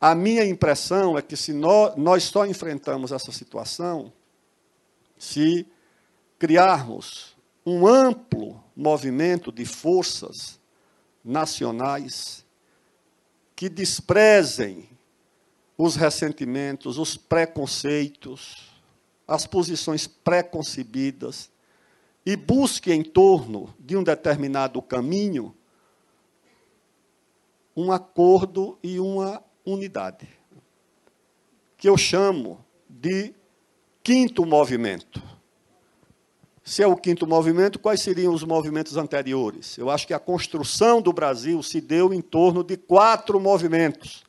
A minha impressão é que se nós, só enfrentamos essa situação se criarmos um amplo movimento de forças nacionais que desprezem os ressentimentos, os preconceitos, as posições preconcebidas e busque em torno de um determinado caminho um acordo e uma unidade, que eu chamo de quinto movimento. Se é o quinto movimento, quais seriam os movimentos anteriores? Eu acho que a construção do Brasil se deu em torno de quatro movimentos.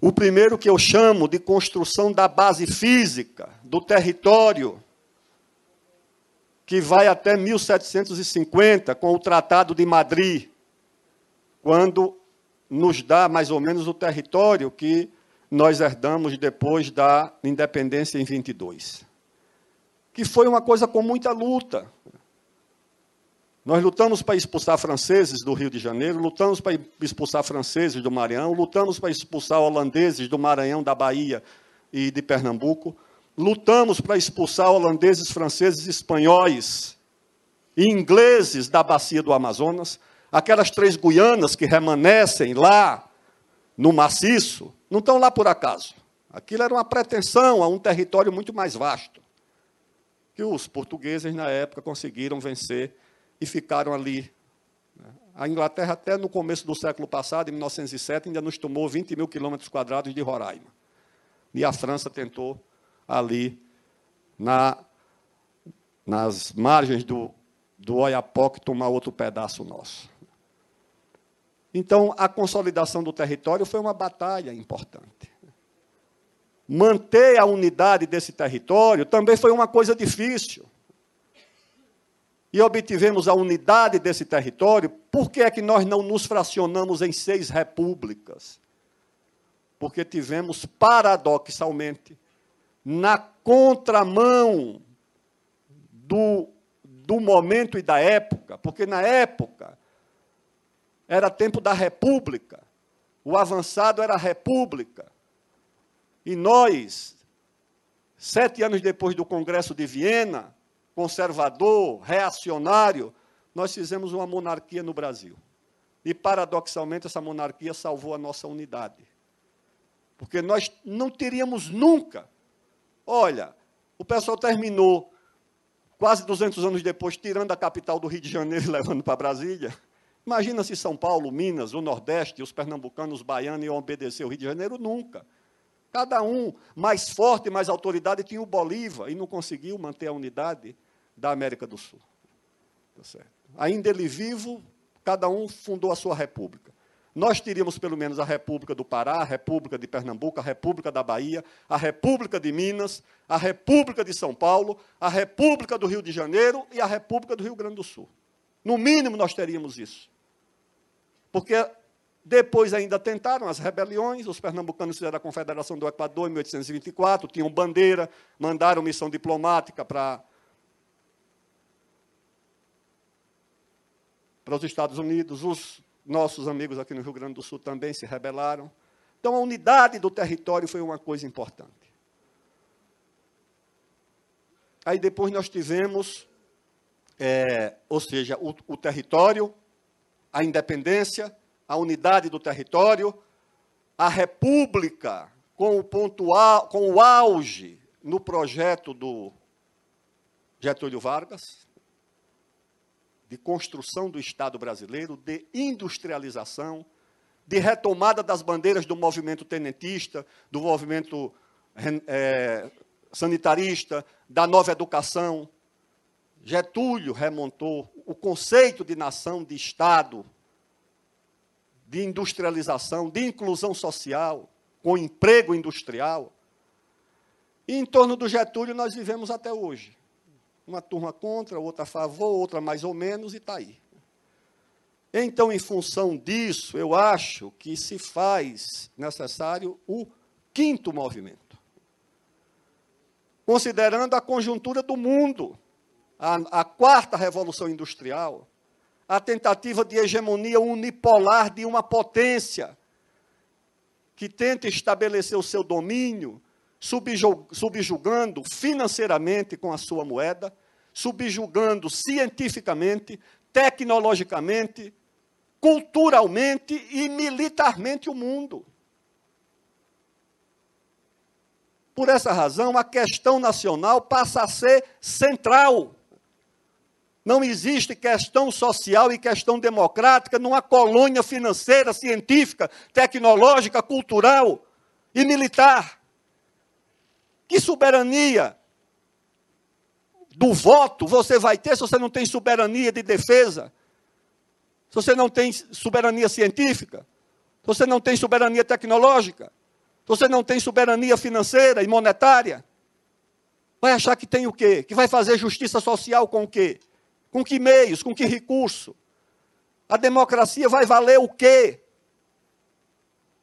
O primeiro que eu chamo de construção da base física, do território, que vai até 1750, com o Tratado de Madrid, quando nos dá mais ou menos o território que nós herdamos depois da independência em 22. Que foi uma coisa com muita luta. Nós lutamos para expulsar franceses do Rio de Janeiro, lutamos para expulsar franceses do Maranhão, lutamos para expulsar holandeses do Maranhão, da Bahia e de Pernambuco, lutamos para expulsar holandeses, franceses, espanhóis e ingleses da bacia do Amazonas Aquelas três Guianas que remanescem lá no maciço, não estão lá por acaso. Aquilo era uma pretensão a um território muito mais vasto, que os portugueses, na época, conseguiram vencer e ficaram ali. Né? A Inglaterra, até no começo do século passado, em 1907, ainda nos tomou 20 mil quilômetros quadrados de Roraima. E a França tentou ali, na, nas margens do, do Oiapoque, tomar outro pedaço nosso. Então, a consolidação do território foi uma batalha importante. Manter a unidade desse território também foi uma coisa difícil. E obtivemos a unidade desse território, por que é que nós não nos fracionamos em seis repúblicas? Porque tivemos, paradoxalmente, na contramão do, do momento e da época, porque na época era tempo da república, o avançado era a república. E nós, sete anos depois do Congresso de Viena, conservador, reacionário, nós fizemos uma monarquia no Brasil. E, paradoxalmente, essa monarquia salvou a nossa unidade. Porque nós não teríamos nunca. Olha, o pessoal terminou, quase 200 anos depois, tirando a capital do Rio de Janeiro e levando para Brasília. Imagina se São Paulo, Minas, o Nordeste, os pernambucanos, os baianos iam obedecer o Rio de Janeiro nunca. Cada um mais forte, mais autoridade, tinha o Bolívar e não conseguiu manter a unidade da América do Sul. Tá certo. Ainda ele vivo, cada um fundou a sua república. Nós teríamos pelo menos a República do Pará, a República de Pernambuco, a República da Bahia, a República de Minas, a República de São Paulo, a República do Rio de Janeiro e a República do Rio Grande do Sul. No mínimo nós teríamos isso. Porque depois ainda tentaram as rebeliões, os pernambucanos fizeram a Confederação do Equador em 1824, tinham bandeira, mandaram missão diplomática para para os Estados Unidos, os nossos amigos aqui no Rio Grande do Sul também se rebelaram. Então a unidade do território foi uma coisa importante. Aí depois nós tivemos, é, ou seja, o, o território a independência, a unidade do território, a república com o ponto a, com o auge no projeto do Getúlio Vargas de construção do Estado brasileiro, de industrialização, de retomada das bandeiras do movimento tenentista, do movimento é, sanitarista, da nova educação. Getúlio remontou o conceito de nação, de Estado, de industrialização, de inclusão social, com emprego industrial. E em torno do Getúlio nós vivemos até hoje. Uma turma contra, outra a favor, outra mais ou menos, e está aí. Então, em função disso, eu acho que se faz necessário o quinto movimento. Considerando a conjuntura do mundo, a, a quarta revolução industrial, a tentativa de hegemonia unipolar de uma potência que tenta estabelecer o seu domínio, subjugando financeiramente com a sua moeda, subjugando cientificamente, tecnologicamente, culturalmente e militarmente o mundo. Por essa razão, a questão nacional passa a ser central não existe questão social e questão democrática numa colônia financeira, científica, tecnológica, cultural e militar. Que soberania do voto você vai ter se você não tem soberania de defesa? Se você não tem soberania científica? Se você não tem soberania tecnológica? Se você não tem soberania financeira e monetária? Vai achar que tem o quê? Que vai fazer justiça social com o quê? Com que meios? Com que recurso? A democracia vai valer o quê?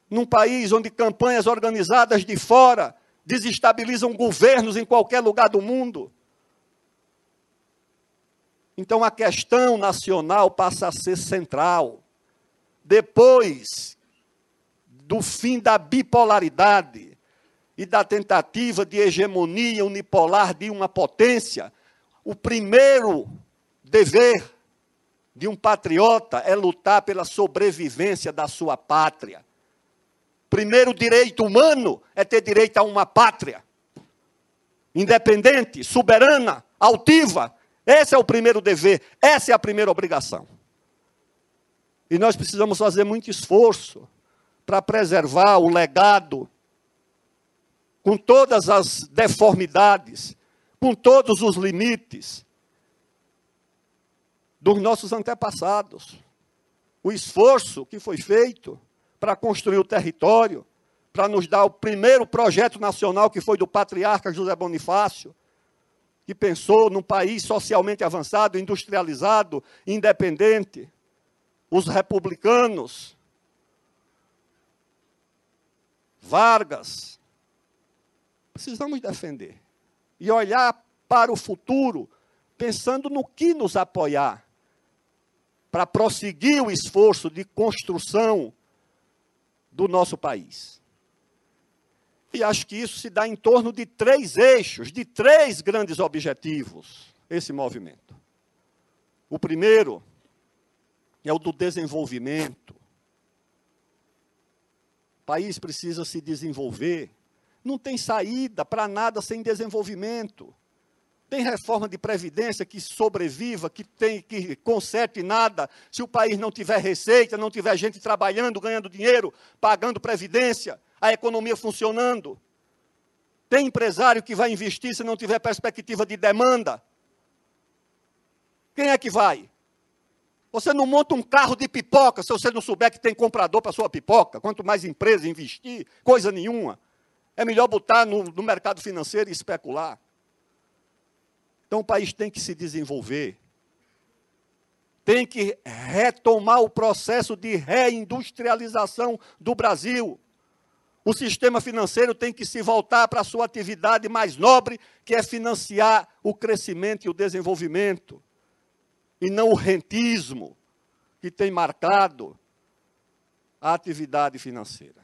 Num país onde campanhas organizadas de fora desestabilizam governos em qualquer lugar do mundo. Então a questão nacional passa a ser central. Depois do fim da bipolaridade e da tentativa de hegemonia unipolar de uma potência, o primeiro dever de um patriota é lutar pela sobrevivência da sua pátria. Primeiro direito humano é ter direito a uma pátria independente, soberana, altiva. Esse é o primeiro dever, essa é a primeira obrigação. E nós precisamos fazer muito esforço para preservar o legado, com todas as deformidades, com todos os limites, dos nossos antepassados. O esforço que foi feito para construir o território, para nos dar o primeiro projeto nacional que foi do patriarca José Bonifácio, que pensou num país socialmente avançado, industrializado, independente. Os republicanos, Vargas, precisamos defender e olhar para o futuro pensando no que nos apoiar para prosseguir o esforço de construção do nosso país. E acho que isso se dá em torno de três eixos, de três grandes objetivos, esse movimento. O primeiro é o do desenvolvimento. O país precisa se desenvolver. Não tem saída para nada sem desenvolvimento. Tem reforma de previdência que sobreviva, que tem que conserte nada, se o país não tiver receita, não tiver gente trabalhando, ganhando dinheiro, pagando previdência, a economia funcionando. Tem empresário que vai investir se não tiver perspectiva de demanda. Quem é que vai? Você não monta um carro de pipoca se você não souber que tem comprador para sua pipoca. Quanto mais empresa investir, coisa nenhuma. É melhor botar no, no mercado financeiro e especular. Então o país tem que se desenvolver, tem que retomar o processo de reindustrialização do Brasil. O sistema financeiro tem que se voltar para a sua atividade mais nobre, que é financiar o crescimento e o desenvolvimento, e não o rentismo que tem marcado a atividade financeira.